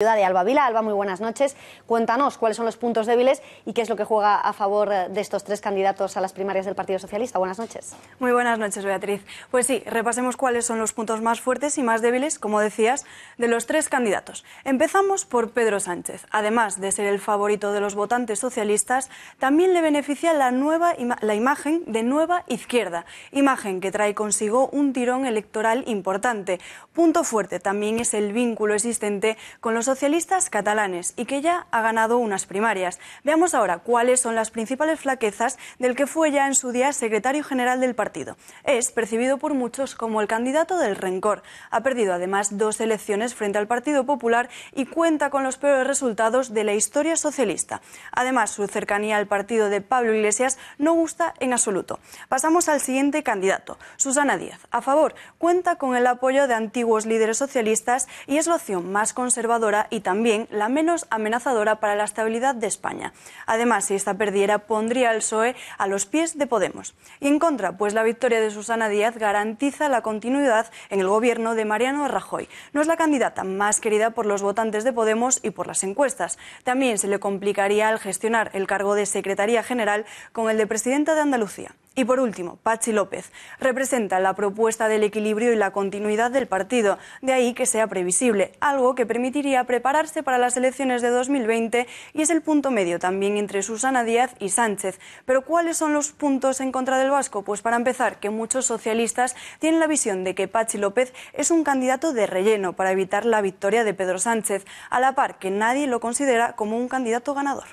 de Alba Vila. Alba, muy buenas noches. Cuéntanos cuáles son los puntos débiles y qué es lo que juega a favor eh, de estos tres candidatos a las primarias del Partido Socialista. Buenas noches. Muy buenas noches, Beatriz. Pues sí, repasemos cuáles son los puntos más fuertes y más débiles, como decías, de los tres candidatos. Empezamos por Pedro Sánchez. Además de ser el favorito de los votantes socialistas, también le beneficia la, nueva la imagen de nueva izquierda, imagen que trae consigo un tirón electoral importante. Punto fuerte también es el vínculo existente con los socialistas catalanes y que ya ha ganado unas primarias. Veamos ahora cuáles son las principales flaquezas del que fue ya en su día secretario general del partido. Es percibido por muchos como el candidato del rencor. Ha perdido además dos elecciones frente al Partido Popular y cuenta con los peores resultados de la historia socialista. Además, su cercanía al partido de Pablo Iglesias no gusta en absoluto. Pasamos al siguiente candidato, Susana Díaz. A favor, cuenta con el apoyo de antiguos líderes socialistas y es la opción más conservadora y también la menos amenazadora para la estabilidad de España. Además, si esta perdiera, pondría al PSOE a los pies de Podemos. Y en contra, pues la victoria de Susana Díaz garantiza la continuidad en el gobierno de Mariano Rajoy. No es la candidata más querida por los votantes de Podemos y por las encuestas. También se le complicaría al gestionar el cargo de secretaría general con el de presidenta de Andalucía. Y por último, Pachi López. Representa la propuesta del equilibrio y la continuidad del partido, de ahí que sea previsible, algo que permitiría prepararse para las elecciones de 2020 y es el punto medio también entre Susana Díaz y Sánchez. Pero ¿cuáles son los puntos en contra del vasco? Pues para empezar, que muchos socialistas tienen la visión de que Pachi López es un candidato de relleno para evitar la victoria de Pedro Sánchez, a la par que nadie lo considera como un candidato ganador.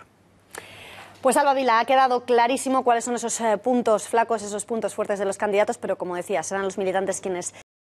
Pues Alba Vila, ha quedado clarísimo cuáles son esos eh, puntos flacos, esos puntos fuertes de los candidatos, pero como decía, serán los militantes quienes